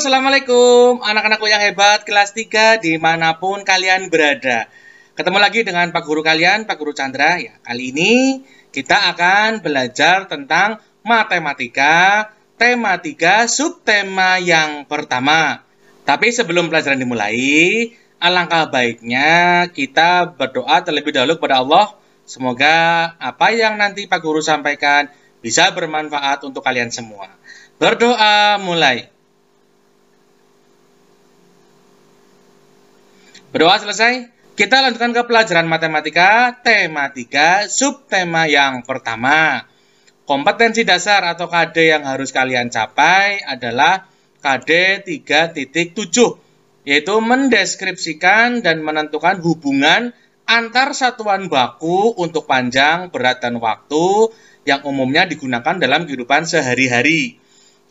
Assalamualaikum anak-anakku yang hebat kelas 3 dimanapun kalian berada. Ketemu lagi dengan Pak Guru kalian, Pak Guru Chandra. Ya, kali ini kita akan belajar tentang matematika, tema 3, subtema yang pertama. Tapi sebelum pelajaran dimulai, alangkah baiknya kita berdoa terlebih dahulu kepada Allah. Semoga apa yang nanti Pak Guru sampaikan bisa bermanfaat untuk kalian semua. Berdoa mulai. Berdoa selesai? Kita lanjutkan ke pelajaran matematika, tema 3, subtema yang pertama. Kompetensi dasar atau KD yang harus kalian capai adalah KD 3.7, yaitu mendeskripsikan dan menentukan hubungan antar satuan baku untuk panjang, berat, dan waktu yang umumnya digunakan dalam kehidupan sehari-hari.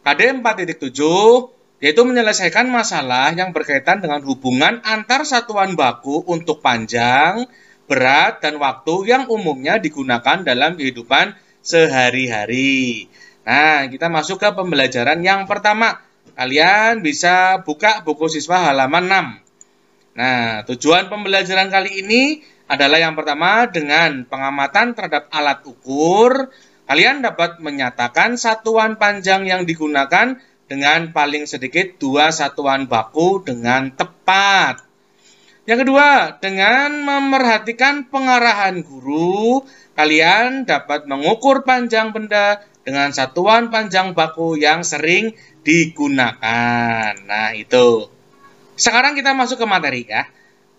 KD 4.7 yaitu menyelesaikan masalah yang berkaitan dengan hubungan antar satuan baku untuk panjang, berat, dan waktu yang umumnya digunakan dalam kehidupan sehari-hari. Nah, kita masuk ke pembelajaran yang pertama. Kalian bisa buka buku siswa halaman 6. Nah, tujuan pembelajaran kali ini adalah yang pertama dengan pengamatan terhadap alat ukur. Kalian dapat menyatakan satuan panjang yang digunakan dengan paling sedikit dua satuan baku dengan tepat. Yang kedua, dengan memerhatikan pengarahan guru, kalian dapat mengukur panjang benda dengan satuan panjang baku yang sering digunakan. Nah, itu. Sekarang kita masuk ke materi ya.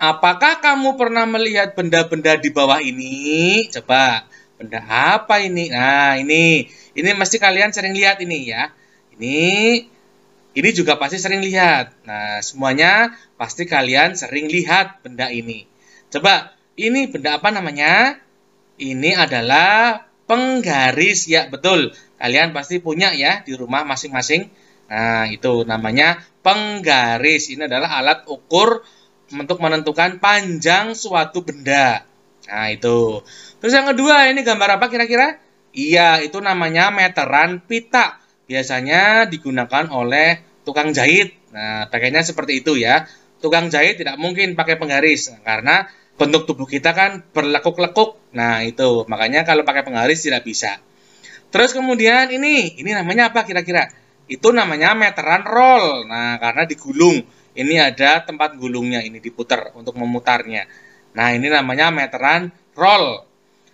Apakah kamu pernah melihat benda-benda di bawah ini? Coba, benda apa ini? Nah, ini. Ini mesti kalian sering lihat ini ya ini ini juga pasti sering lihat. Nah, semuanya pasti kalian sering lihat benda ini. Coba, ini benda apa namanya? Ini adalah penggaris, ya betul. Kalian pasti punya ya di rumah masing-masing. Nah, itu namanya penggaris. Ini adalah alat ukur untuk menentukan panjang suatu benda. Nah, itu. Terus yang kedua, ini gambar apa kira-kira? Iya, itu namanya meteran pita biasanya digunakan oleh tukang jahit. Nah, pakainya seperti itu ya. Tukang jahit tidak mungkin pakai penggaris nah, karena bentuk tubuh kita kan berlekuk-lekuk. Nah, itu makanya kalau pakai penggaris tidak bisa. Terus kemudian ini, ini namanya apa kira-kira? Itu namanya meteran roll. Nah, karena digulung. Ini ada tempat gulungnya ini diputar untuk memutarnya. Nah, ini namanya meteran roll.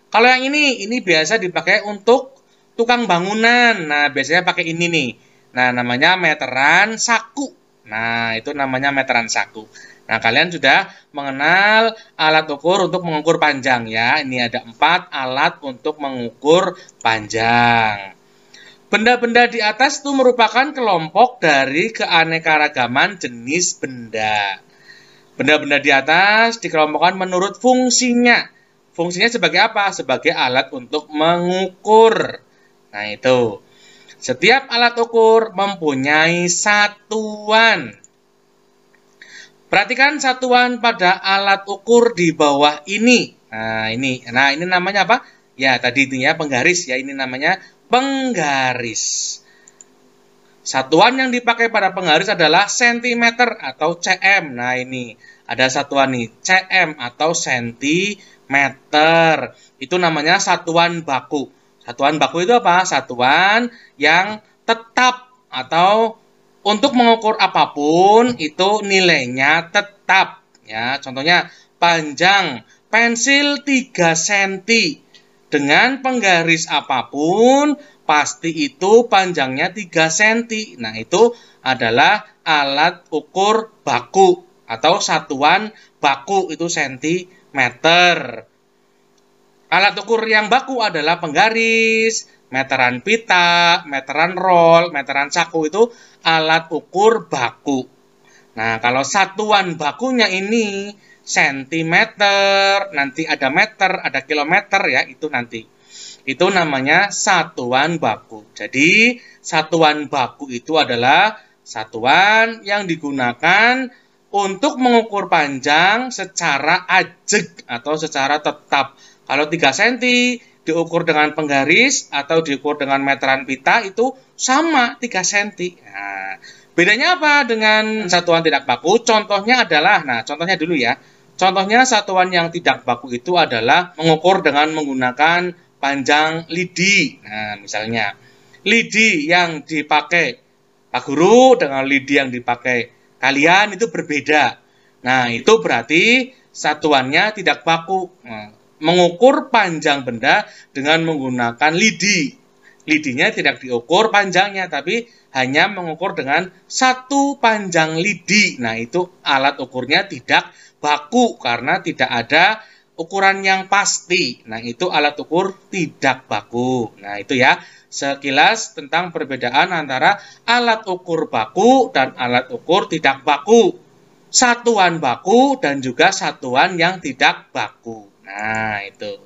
Kalau yang ini, ini biasa dipakai untuk tukang bangunan. Nah, biasanya pakai ini nih. Nah, namanya meteran saku. Nah, itu namanya meteran saku. Nah, kalian sudah mengenal alat ukur untuk mengukur panjang ya. Ini ada empat alat untuk mengukur panjang. Benda-benda di atas itu merupakan kelompok dari keanekaragaman jenis benda. Benda-benda di atas dikelompokkan menurut fungsinya. Fungsinya sebagai apa? Sebagai alat untuk mengukur. Nah itu. Setiap alat ukur mempunyai satuan. Perhatikan satuan pada alat ukur di bawah ini. Nah, ini. Nah, ini namanya apa? Ya, tadi itu ya penggaris ya, ini namanya penggaris. Satuan yang dipakai pada penggaris adalah sentimeter atau cm. Nah, ini ada satuan nih, cm atau sentimeter. Itu namanya satuan baku. Satuan baku itu apa? Satuan yang tetap atau untuk mengukur apapun itu nilainya tetap ya. Contohnya panjang pensil 3 cm dengan penggaris apapun pasti itu panjangnya 3 cm. Nah, itu adalah alat ukur baku atau satuan baku itu sentimeter. Alat ukur yang baku adalah penggaris, meteran pita, meteran roll, meteran saku itu alat ukur baku. Nah, kalau satuan bakunya ini sentimeter, nanti ada meter, ada kilometer ya, itu nanti. Itu namanya satuan baku. Jadi, satuan baku itu adalah satuan yang digunakan untuk mengukur panjang secara ajeg atau secara tetap kalau 3 cm diukur dengan penggaris atau diukur dengan meteran pita itu sama 3 cm. Nah, bedanya apa dengan satuan tidak baku? Contohnya adalah, nah contohnya dulu ya. Contohnya satuan yang tidak baku itu adalah mengukur dengan menggunakan panjang lidi. Nah, misalnya lidi yang dipakai Pak Guru dengan lidi yang dipakai kalian itu berbeda. Nah, itu berarti satuannya tidak baku. Nah, mengukur panjang benda dengan menggunakan lidi. Lidinya tidak diukur panjangnya, tapi hanya mengukur dengan satu panjang lidi. Nah, itu alat ukurnya tidak baku karena tidak ada ukuran yang pasti. Nah, itu alat ukur tidak baku. Nah, itu ya sekilas tentang perbedaan antara alat ukur baku dan alat ukur tidak baku. Satuan baku dan juga satuan yang tidak baku. Nah, itu.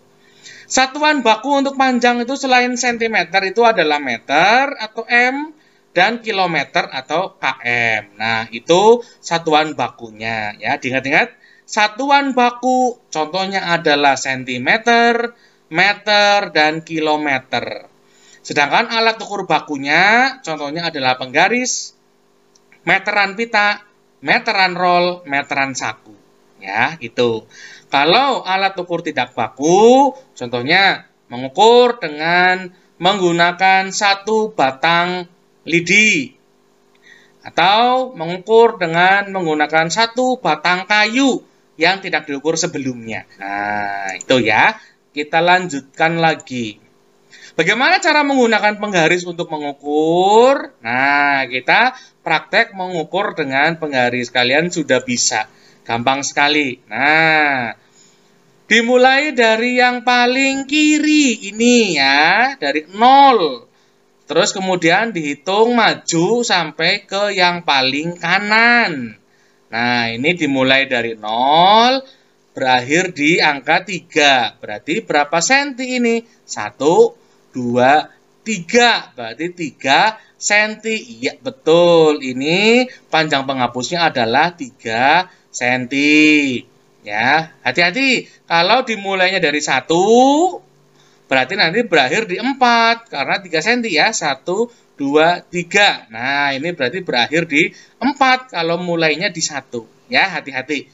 Satuan baku untuk panjang itu selain sentimeter itu adalah meter atau m dan kilometer atau km. Nah, itu satuan bakunya ya. Diingat-ingat, satuan baku contohnya adalah sentimeter, meter dan kilometer. Sedangkan alat ukur bakunya contohnya adalah penggaris, meteran pita, meteran roll, meteran saku. Ya, itu. Kalau alat ukur tidak baku, contohnya mengukur dengan menggunakan satu batang lidi atau mengukur dengan menggunakan satu batang kayu yang tidak diukur sebelumnya. Nah, itu ya. Kita lanjutkan lagi. Bagaimana cara menggunakan penggaris untuk mengukur? Nah, kita praktek mengukur dengan penggaris. Kalian sudah bisa. Gampang sekali. Nah, dimulai dari yang paling kiri ini ya, dari 0. Terus kemudian dihitung maju sampai ke yang paling kanan. Nah, ini dimulai dari 0, berakhir di angka 3. Berarti berapa senti ini? Satu, dua, tiga. Berarti tiga senti. Iya, betul. Ini panjang penghapusnya adalah 3 senti. Ya, hati-hati kalau dimulainya dari satu berarti nanti berakhir di 4 karena 3 cm ya 1 2 3 nah ini berarti berakhir di 4 kalau mulainya di 1 ya hati-hati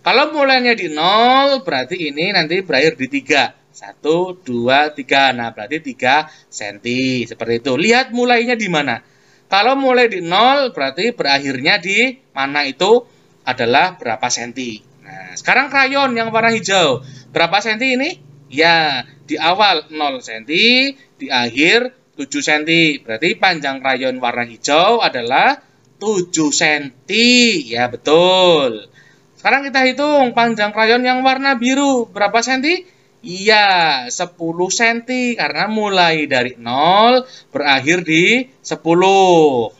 kalau mulainya di 0 berarti ini nanti berakhir di 3 1 2 3 nah berarti 3 cm seperti itu lihat mulainya di mana kalau mulai di 0 berarti berakhirnya di mana itu adalah berapa senti. Nah, sekarang krayon yang warna hijau. Berapa senti ini? Ya, di awal 0 senti, di akhir 7 senti. Berarti panjang krayon warna hijau adalah 7 senti. Ya, betul. Sekarang kita hitung panjang krayon yang warna biru. Berapa senti? Iya, 10 senti. Karena mulai dari 0, berakhir di 10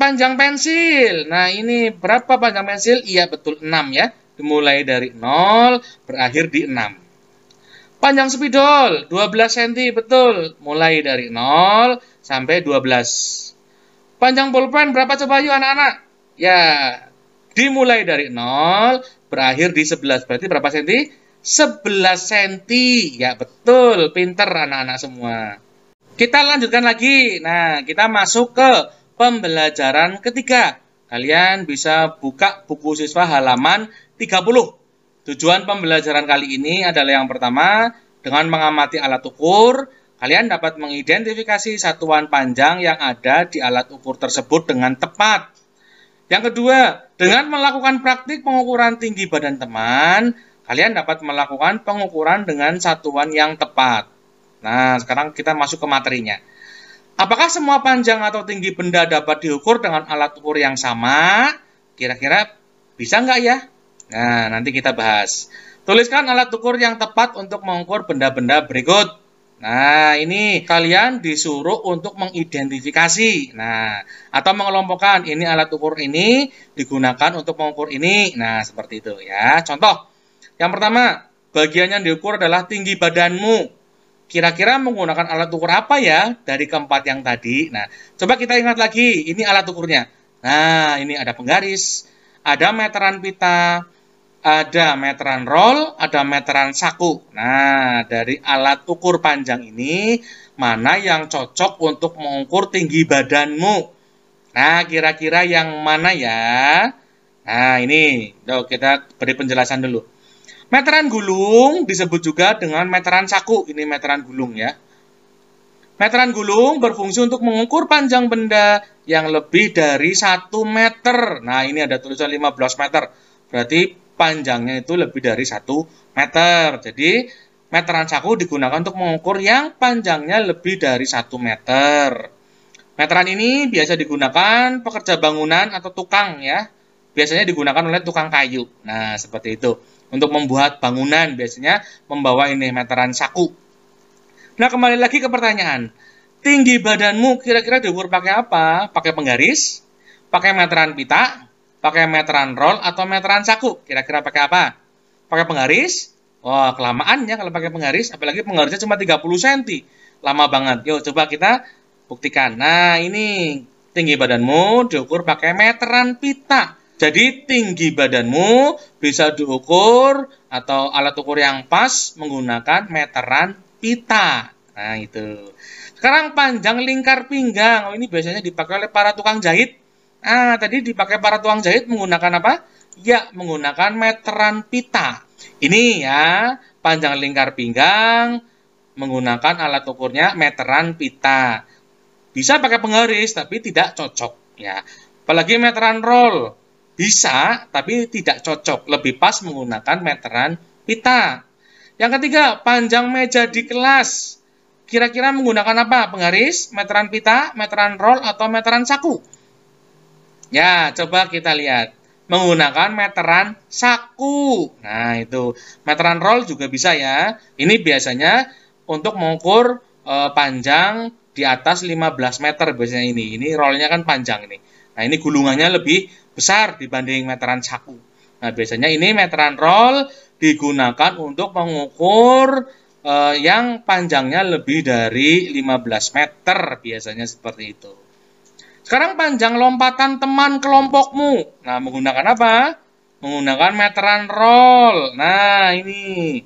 panjang pensil. Nah, ini berapa panjang pensil? Iya, betul 6 ya. Dimulai dari 0, berakhir di 6. Panjang spidol, 12 cm, betul. Mulai dari 0 sampai 12. Panjang pulpen berapa coba yuk anak-anak? Ya, dimulai dari 0, berakhir di 11. Berarti berapa cm? 11 cm. Ya, betul. Pinter anak-anak semua. Kita lanjutkan lagi. Nah, kita masuk ke pembelajaran ketiga. Kalian bisa buka buku siswa halaman 30. Tujuan pembelajaran kali ini adalah yang pertama, dengan mengamati alat ukur, kalian dapat mengidentifikasi satuan panjang yang ada di alat ukur tersebut dengan tepat. Yang kedua, dengan melakukan praktik pengukuran tinggi badan teman, kalian dapat melakukan pengukuran dengan satuan yang tepat. Nah, sekarang kita masuk ke materinya. Apakah semua panjang atau tinggi benda dapat diukur dengan alat ukur yang sama? Kira-kira bisa nggak ya? Nah, nanti kita bahas. Tuliskan alat ukur yang tepat untuk mengukur benda-benda berikut. Nah, ini kalian disuruh untuk mengidentifikasi. Nah, atau mengelompokkan ini alat ukur ini digunakan untuk mengukur ini. Nah, seperti itu ya. Contoh, yang pertama, bagian yang diukur adalah tinggi badanmu kira-kira menggunakan alat ukur apa ya dari keempat yang tadi? Nah, coba kita ingat lagi, ini alat ukurnya. Nah, ini ada penggaris, ada meteran pita, ada meteran roll, ada meteran saku. Nah, dari alat ukur panjang ini, mana yang cocok untuk mengukur tinggi badanmu? Nah, kira-kira yang mana ya? Nah, ini. kita beri penjelasan dulu. Meteran gulung disebut juga dengan meteran saku. Ini meteran gulung ya. Meteran gulung berfungsi untuk mengukur panjang benda yang lebih dari 1 meter. Nah, ini ada tulisan 15 meter. Berarti panjangnya itu lebih dari 1 meter. Jadi, meteran saku digunakan untuk mengukur yang panjangnya lebih dari 1 meter. Meteran ini biasa digunakan pekerja bangunan atau tukang ya. Biasanya digunakan oleh tukang kayu. Nah, seperti itu untuk membuat bangunan biasanya membawa ini meteran saku. Nah, kembali lagi ke pertanyaan. Tinggi badanmu kira-kira diukur pakai apa? Pakai penggaris? Pakai meteran pita? Pakai meteran roll atau meteran saku? Kira-kira pakai apa? Pakai penggaris? Wah, kelamaan ya kalau pakai penggaris, apalagi penggarisnya cuma 30 cm. Lama banget. Yuk, coba kita buktikan. Nah, ini tinggi badanmu diukur pakai meteran pita. Jadi tinggi badanmu bisa diukur atau alat ukur yang pas menggunakan meteran pita. Nah itu. Sekarang panjang lingkar pinggang. Oh, ini biasanya dipakai oleh para tukang jahit. Ah tadi dipakai para tukang jahit menggunakan apa? Ya menggunakan meteran pita. Ini ya panjang lingkar pinggang menggunakan alat ukurnya meteran pita. Bisa pakai penggaris tapi tidak cocok ya. Apalagi meteran roll bisa tapi tidak cocok, lebih pas menggunakan meteran pita. Yang ketiga, panjang meja di kelas. Kira-kira menggunakan apa? Penggaris, meteran pita, meteran roll, atau meteran saku? Ya, coba kita lihat. Menggunakan meteran saku. Nah, itu. Meteran roll juga bisa ya. Ini biasanya untuk mengukur e, panjang di atas 15 meter biasanya ini. Ini rollnya kan panjang ini. Nah, ini gulungannya lebih besar dibanding meteran saku. Nah, biasanya ini meteran roll digunakan untuk mengukur eh, yang panjangnya lebih dari 15 meter, biasanya seperti itu. Sekarang panjang lompatan teman kelompokmu. Nah, menggunakan apa? Menggunakan meteran roll. Nah, ini.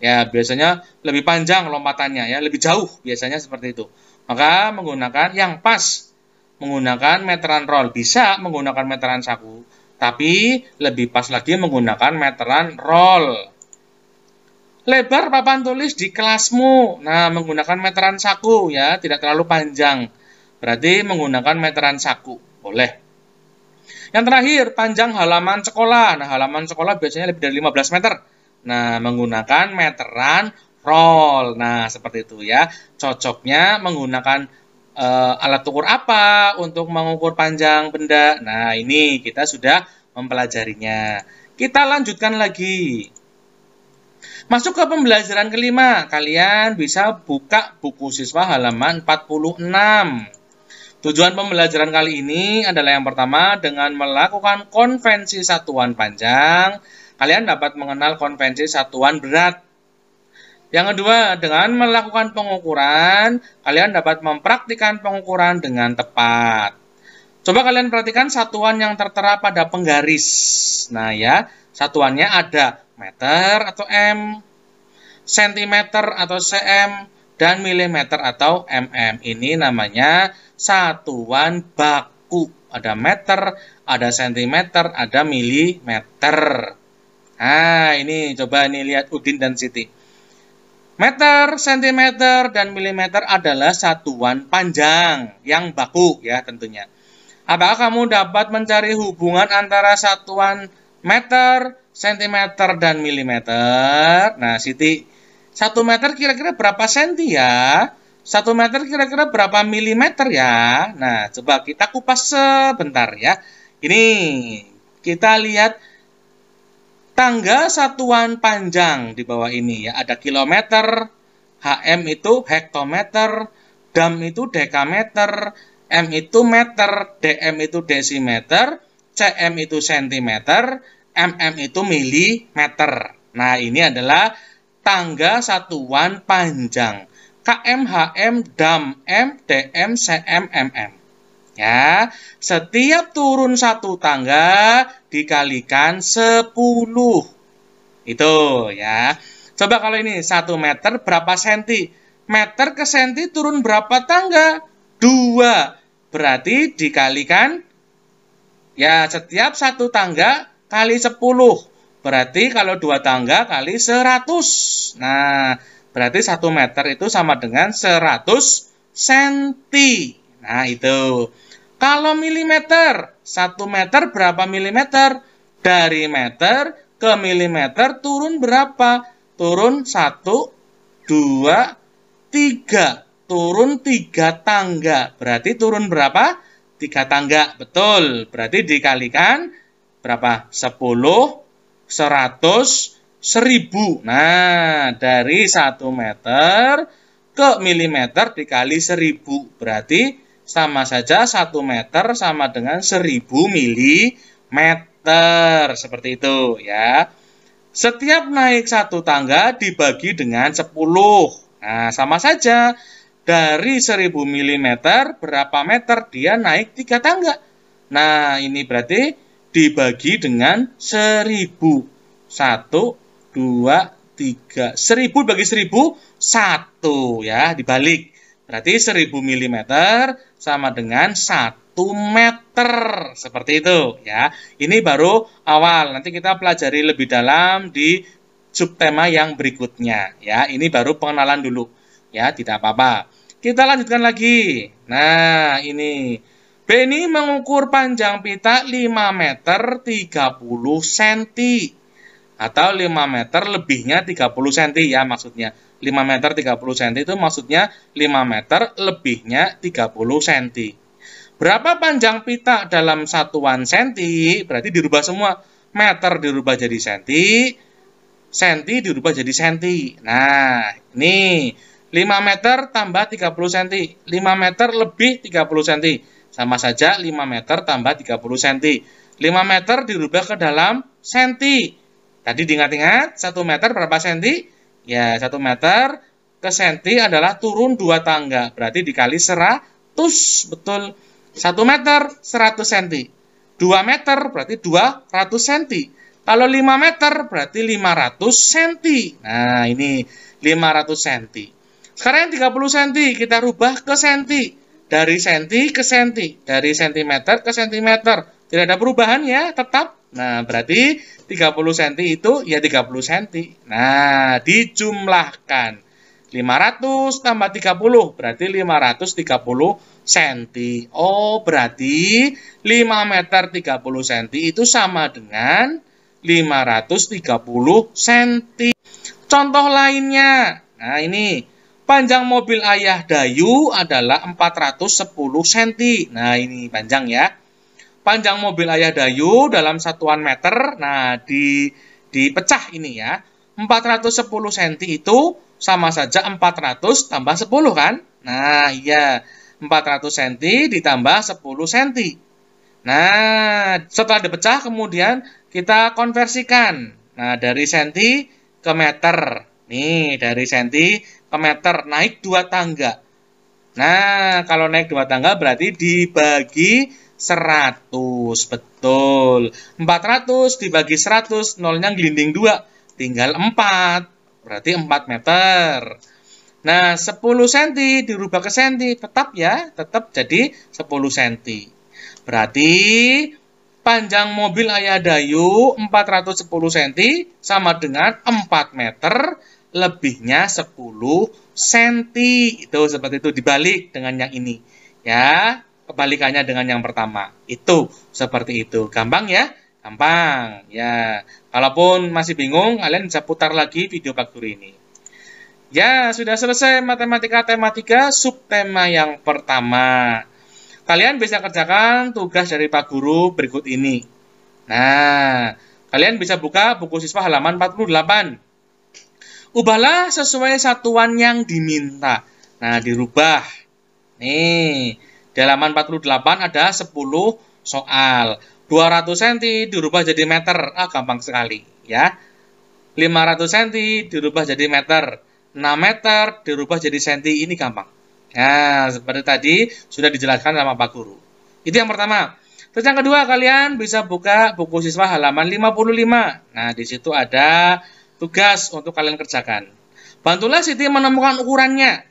Ya, biasanya lebih panjang lompatannya ya, lebih jauh biasanya seperti itu. Maka menggunakan yang pas menggunakan meteran roll. Bisa menggunakan meteran saku, tapi lebih pas lagi menggunakan meteran roll. Lebar papan tulis di kelasmu. Nah, menggunakan meteran saku ya, tidak terlalu panjang. Berarti menggunakan meteran saku. Boleh. Yang terakhir, panjang halaman sekolah. Nah, halaman sekolah biasanya lebih dari 15 meter. Nah, menggunakan meteran roll. Nah, seperti itu ya. Cocoknya menggunakan uh, alat ukur apa untuk mengukur panjang benda. Nah, ini kita sudah mempelajarinya. Kita lanjutkan lagi. Masuk ke pembelajaran kelima, kalian bisa buka buku siswa halaman 46. Tujuan pembelajaran kali ini adalah yang pertama dengan melakukan konvensi satuan panjang, kalian dapat mengenal konvensi satuan berat. Yang kedua, dengan melakukan pengukuran, kalian dapat mempraktikkan pengukuran dengan tepat. Coba kalian perhatikan satuan yang tertera pada penggaris. Nah ya, satuannya ada meter atau m, sentimeter atau cm, dan milimeter atau mm. Ini namanya satuan baku. Ada meter, ada sentimeter, ada milimeter. Nah, ini coba nih lihat Udin dan Siti. Meter, sentimeter, dan milimeter adalah satuan panjang yang baku ya tentunya. Apakah kamu dapat mencari hubungan antara satuan meter, sentimeter, dan milimeter? Nah, Siti, satu meter kira-kira berapa senti ya? Satu meter kira-kira berapa milimeter ya? Nah, coba kita kupas sebentar ya. Ini kita lihat Tangga satuan panjang di bawah ini ya, ada kilometer, HM itu hektometer, dam itu dekameter, M itu meter, DM itu desimeter, CM itu sentimeter, MM itu milimeter. Nah, ini adalah tangga satuan panjang. KM, HM, dam, M, DM, CM, MM. Ya, setiap turun satu tangga dikalikan 10. Itu ya. Coba kalau ini 1 meter berapa senti? Meter ke senti turun berapa tangga? 2. Berarti dikalikan ya setiap satu tangga kali 10. Berarti kalau dua tangga kali 100. Nah, berarti 1 meter itu sama dengan 100 senti. Nah, itu. Kalau milimeter, 1 meter berapa milimeter? Dari meter ke milimeter turun berapa? Turun 1, 2, 3. Turun 3 tangga. Berarti turun berapa? 3 tangga. Betul. Berarti dikalikan berapa? 10, 100, 1000. Nah, dari 1 meter ke milimeter dikali 1000. Berarti 1000 sama saja 1 meter sama dengan 1000 milimeter. Seperti itu ya. Setiap naik satu tangga dibagi dengan 10. Nah, sama saja dari 1000 mm berapa meter dia naik tiga tangga. Nah, ini berarti dibagi dengan 1000. 1 2 3. 1000 bagi 1000 1 ya, dibalik. Berarti 1000 mm sama dengan 1 meter. Seperti itu ya. Ini baru awal. Nanti kita pelajari lebih dalam di subtema yang berikutnya ya. Ini baru pengenalan dulu. Ya, tidak apa-apa. Kita lanjutkan lagi. Nah, ini Beni mengukur panjang pita 5 meter 30 cm atau 5 meter lebihnya 30 cm ya maksudnya. 5 meter 30 cm itu maksudnya 5 meter lebihnya 30 cm. Berapa panjang pita dalam satuan senti? Berarti dirubah semua. Meter dirubah jadi senti, senti dirubah jadi senti. Nah, ini 5 meter tambah 30 senti. 5 meter lebih 30 senti. Sama saja 5 meter tambah 30 senti. 5 meter dirubah ke dalam senti. Tadi diingat-ingat, 1 meter berapa senti? Ya, 1 meter ke senti adalah turun 2 tangga. Berarti dikali 100, betul. 1 meter, 100 senti. 2 meter berarti 200 senti. Kalau 5 meter berarti 500 senti. Nah, ini 500 senti. Sekarang yang 30 senti kita rubah ke senti. Dari senti ke senti. Dari sentimeter ke sentimeter. Tidak ada perubahan ya, tetap. Nah, berarti 30 cm itu ya 30 cm. Nah, dijumlahkan. 500 tambah 30 berarti 530 cm. Oh, berarti 5 meter 30 cm itu sama dengan 530 cm. Contoh lainnya. Nah, ini panjang mobil ayah Dayu adalah 410 cm. Nah, ini panjang ya. Panjang mobil Ayah Dayu dalam satuan meter, nah di dipecah ini ya. 410 cm itu sama saja 400 tambah 10 kan? Nah, iya. 400 cm ditambah 10 cm. Nah, setelah dipecah kemudian kita konversikan. Nah, dari cm ke meter. Nih, dari cm ke meter naik dua tangga. Nah, kalau naik dua tangga berarti dibagi 100 betul 400 dibagi 100 nolnya gelinding 2 tinggal 4 berarti 4 meter nah 10 cm dirubah ke cm tetap ya tetap jadi 10 cm berarti panjang mobil Ayah Dayu 410 cm sama dengan 4 meter lebihnya 10 cm itu seperti itu dibalik dengan yang ini ya kebalikannya dengan yang pertama. Itu seperti itu. Gampang ya? Gampang. Ya, kalaupun masih bingung, kalian bisa putar lagi video Pak guru ini. Ya, sudah selesai matematika-tematika subtema yang pertama. Kalian bisa kerjakan tugas dari Pak Guru berikut ini. Nah, kalian bisa buka buku siswa halaman 48. Ubahlah sesuai satuan yang diminta. Nah, dirubah. Nih, di halaman 48 ada 10 soal. 200 cm dirubah jadi meter. Ah, gampang sekali ya. 500 cm dirubah jadi meter. 6 meter dirubah jadi cm ini gampang. Ya, seperti tadi sudah dijelaskan sama Pak Guru. Itu yang pertama. Terus yang kedua, kalian bisa buka buku siswa halaman 55. Nah, di situ ada tugas untuk kalian kerjakan. Bantulah Siti menemukan ukurannya.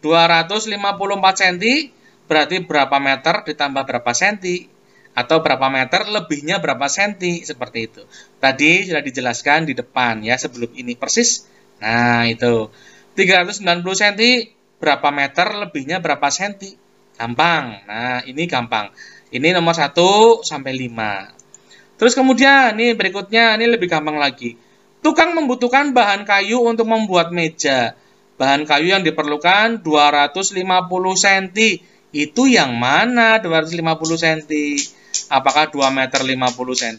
254 cm berarti berapa meter ditambah berapa senti atau berapa meter lebihnya berapa senti seperti itu. Tadi sudah dijelaskan di depan ya sebelum ini persis. Nah, itu. 390 senti berapa meter lebihnya berapa senti? Gampang. Nah, ini gampang. Ini nomor 1 sampai 5. Terus kemudian ini berikutnya ini lebih gampang lagi. Tukang membutuhkan bahan kayu untuk membuat meja. Bahan kayu yang diperlukan 250 senti itu yang mana 250 cm? Apakah 2 meter 50 cm?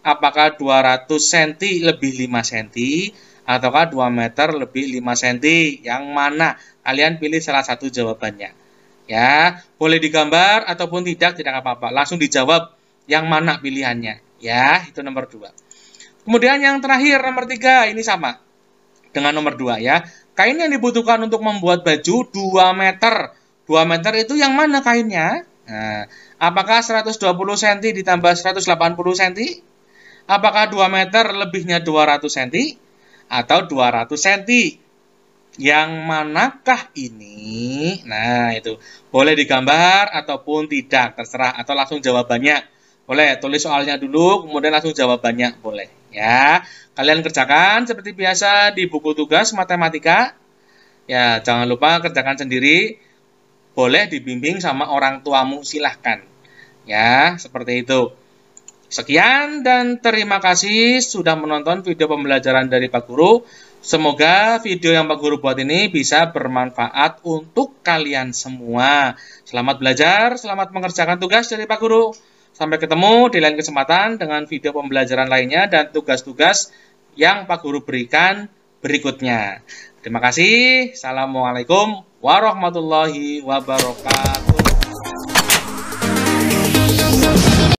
Apakah 200 cm lebih 5 cm? Ataukah 2 meter lebih 5 cm? Yang mana? Kalian pilih salah satu jawabannya. Ya, boleh digambar ataupun tidak, tidak apa-apa. Langsung dijawab yang mana pilihannya. Ya, itu nomor 2. Kemudian yang terakhir, nomor 3, ini sama dengan nomor 2 ya. Kain yang dibutuhkan untuk membuat baju 2 meter 2 meter itu yang mana kainnya? Nah, apakah 120 cm ditambah 180 cm? Apakah 2 meter lebihnya 200 cm? Atau 200 cm? Yang manakah ini? Nah, itu. Boleh digambar ataupun tidak, terserah. Atau langsung jawabannya. Boleh, tulis soalnya dulu, kemudian langsung jawabannya. Boleh, ya. Kalian kerjakan seperti biasa di buku tugas matematika. Ya, jangan lupa kerjakan sendiri boleh dibimbing sama orang tuamu silahkan. Ya, seperti itu. Sekian dan terima kasih sudah menonton video pembelajaran dari Pak Guru. Semoga video yang Pak Guru buat ini bisa bermanfaat untuk kalian semua. Selamat belajar, selamat mengerjakan tugas dari Pak Guru. Sampai ketemu di lain kesempatan dengan video pembelajaran lainnya dan tugas-tugas yang Pak Guru berikan berikutnya. Terima kasih. Assalamualaikum warahmatullahi wabarakatuh.